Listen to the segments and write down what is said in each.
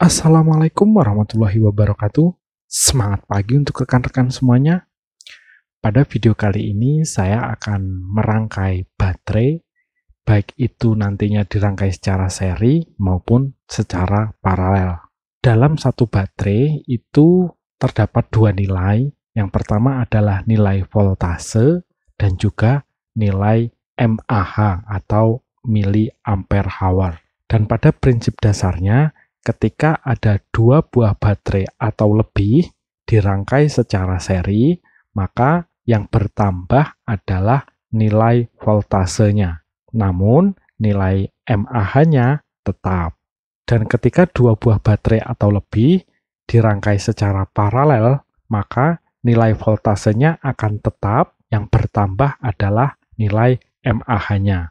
Assalamualaikum warahmatullahi wabarakatuh. Semangat pagi untuk rekan-rekan semuanya. Pada video kali ini saya akan merangkai baterai baik itu nantinya dirangkai secara seri maupun secara paralel. Dalam satu baterai itu terdapat dua nilai. Yang pertama adalah nilai voltase dan juga nilai MAH atau mili ampere hour. Dan pada prinsip dasarnya ketika ada dua buah baterai atau lebih dirangkai secara seri, maka yang bertambah adalah nilai voltasenya. Namun, nilai MAH-nya tetap. Dan ketika dua buah baterai atau lebih dirangkai secara paralel, maka nilai voltasenya akan tetap, yang bertambah adalah nilai MAH-nya.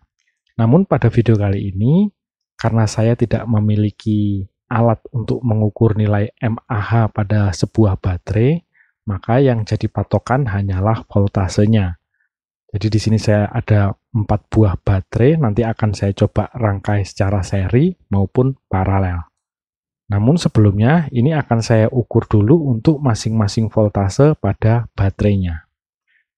Namun pada video kali ini, karena saya tidak memiliki alat untuk mengukur nilai MAH pada sebuah baterai, maka yang jadi patokan hanyalah voltasenya. Jadi di sini saya ada empat buah baterai, nanti akan saya coba rangkai secara seri maupun paralel. Namun sebelumnya, ini akan saya ukur dulu untuk masing-masing voltase pada baterainya.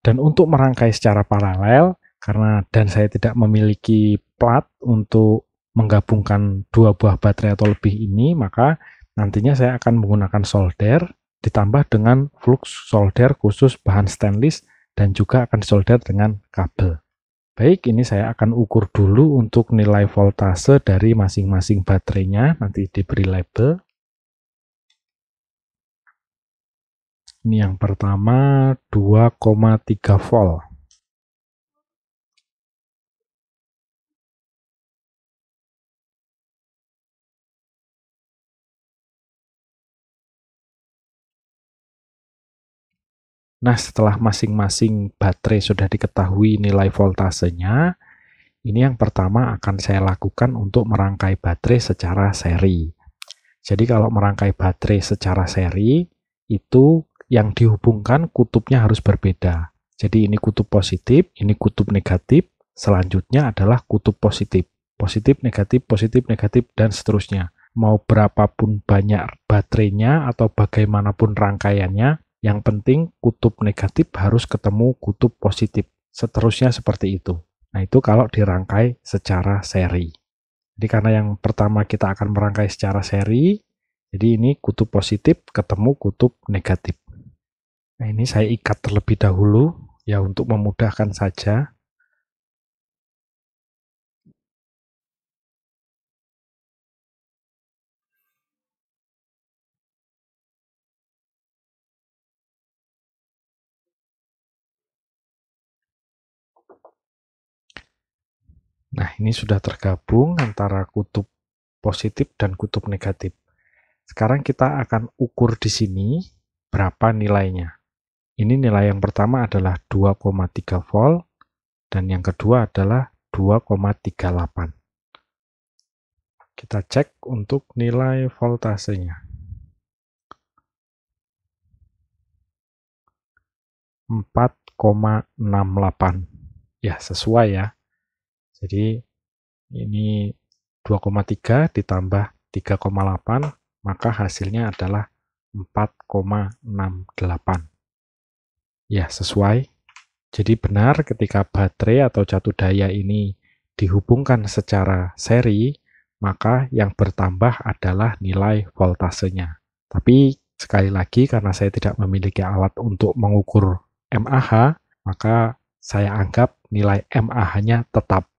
Dan untuk merangkai secara paralel, karena dan saya tidak memiliki plat untuk menggabungkan dua buah baterai atau lebih ini, maka nantinya saya akan menggunakan solder ditambah dengan flux solder khusus bahan stainless dan juga akan solder dengan kabel. Baik, ini saya akan ukur dulu untuk nilai voltase dari masing-masing baterainya, nanti diberi label. Ini yang pertama 2,3 volt. Nah, setelah masing-masing baterai sudah diketahui nilai voltasenya, ini yang pertama akan saya lakukan untuk merangkai baterai secara seri. Jadi kalau merangkai baterai secara seri, itu yang dihubungkan kutubnya harus berbeda. Jadi ini kutub positif, ini kutub negatif, selanjutnya adalah kutub positif. Positif, negatif, positif, negatif, dan seterusnya. Mau berapapun banyak baterainya atau bagaimanapun rangkaiannya, yang penting kutub negatif harus ketemu kutub positif. Seterusnya seperti itu. Nah itu kalau dirangkai secara seri. Jadi karena yang pertama kita akan merangkai secara seri, jadi ini kutub positif ketemu kutub negatif. Nah ini saya ikat terlebih dahulu ya untuk memudahkan saja. Nah, ini sudah tergabung antara kutub positif dan kutub negatif. Sekarang kita akan ukur di sini berapa nilainya. Ini nilai yang pertama adalah 2,3 volt dan yang kedua adalah 2,38. Kita cek untuk nilai voltasenya. delapan ya sesuai ya. Jadi ini 2,3 ditambah 3,8 maka hasilnya adalah 4,68. Ya sesuai. Jadi benar ketika baterai atau jatuh daya ini dihubungkan secara seri, maka yang bertambah adalah nilai voltasenya. Tapi sekali lagi karena saya tidak memiliki alat untuk mengukur MAH, maka saya anggap nilai MAH-nya tetap.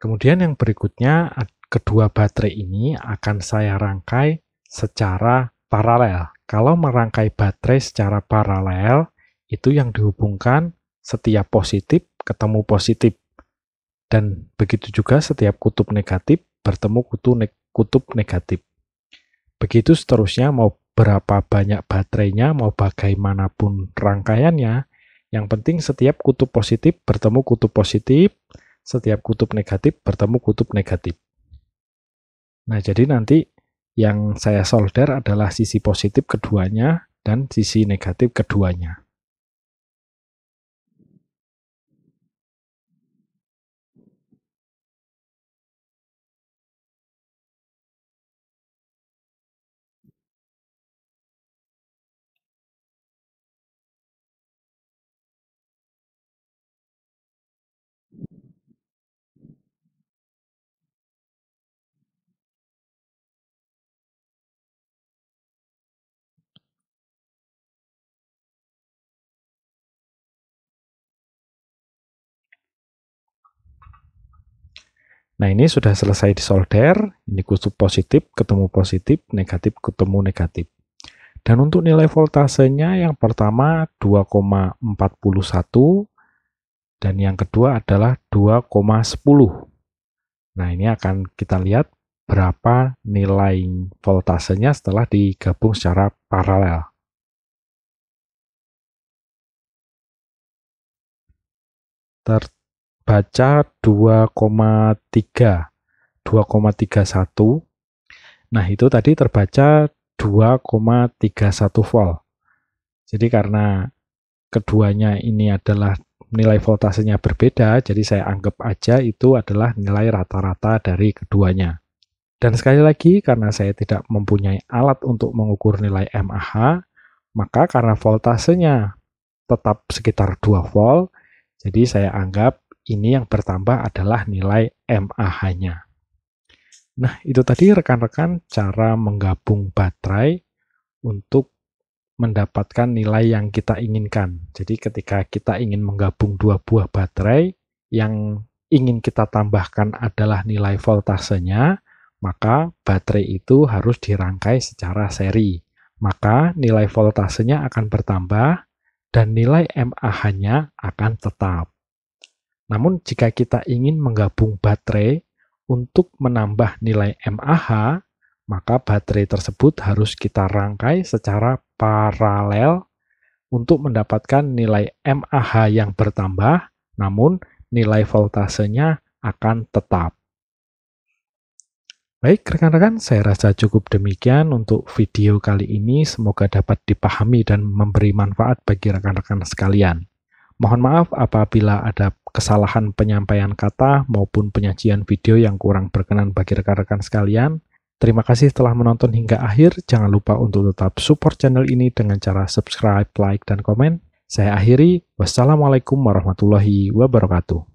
Kemudian yang berikutnya, kedua baterai ini akan saya rangkai secara paralel. Kalau merangkai baterai secara paralel, itu yang dihubungkan setiap positif ketemu positif. Dan begitu juga setiap kutub negatif bertemu kutub, kutub negatif. Begitu seterusnya mau berapa banyak baterainya, mau bagaimanapun rangkaiannya, yang penting setiap kutub positif bertemu kutub positif, setiap kutub negatif bertemu kutub negatif. Nah, jadi nanti yang saya solder adalah sisi positif keduanya dan sisi negatif keduanya. Nah ini sudah selesai disolder, ini kutub positif, ketemu positif, negatif, ketemu negatif. Dan untuk nilai voltasenya yang pertama 2,41 dan yang kedua adalah 2,10. Nah ini akan kita lihat berapa nilai voltasenya setelah digabung secara paralel baca 2,3 2,31 nah itu tadi terbaca 2,31 volt jadi karena keduanya ini adalah nilai voltasenya berbeda jadi saya anggap aja itu adalah nilai rata-rata dari keduanya dan sekali lagi, karena saya tidak mempunyai alat untuk mengukur nilai MAH, maka karena voltasenya tetap sekitar 2 volt, jadi saya anggap ini yang bertambah adalah nilai MAH-nya. Nah, itu tadi rekan-rekan cara menggabung baterai untuk mendapatkan nilai yang kita inginkan. Jadi ketika kita ingin menggabung dua buah baterai yang ingin kita tambahkan adalah nilai voltasenya, maka baterai itu harus dirangkai secara seri. Maka nilai voltasenya akan bertambah dan nilai MAH-nya akan tetap. Namun jika kita ingin menggabung baterai untuk menambah nilai MAH, maka baterai tersebut harus kita rangkai secara paralel untuk mendapatkan nilai MAH yang bertambah, namun nilai voltasenya akan tetap. Baik rekan-rekan, saya rasa cukup demikian untuk video kali ini. Semoga dapat dipahami dan memberi manfaat bagi rekan-rekan sekalian. Mohon maaf apabila ada kesalahan penyampaian kata maupun penyajian video yang kurang berkenan bagi rekan-rekan sekalian. Terima kasih telah menonton hingga akhir. Jangan lupa untuk tetap support channel ini dengan cara subscribe, like, dan komen. Saya akhiri. Wassalamualaikum warahmatullahi wabarakatuh.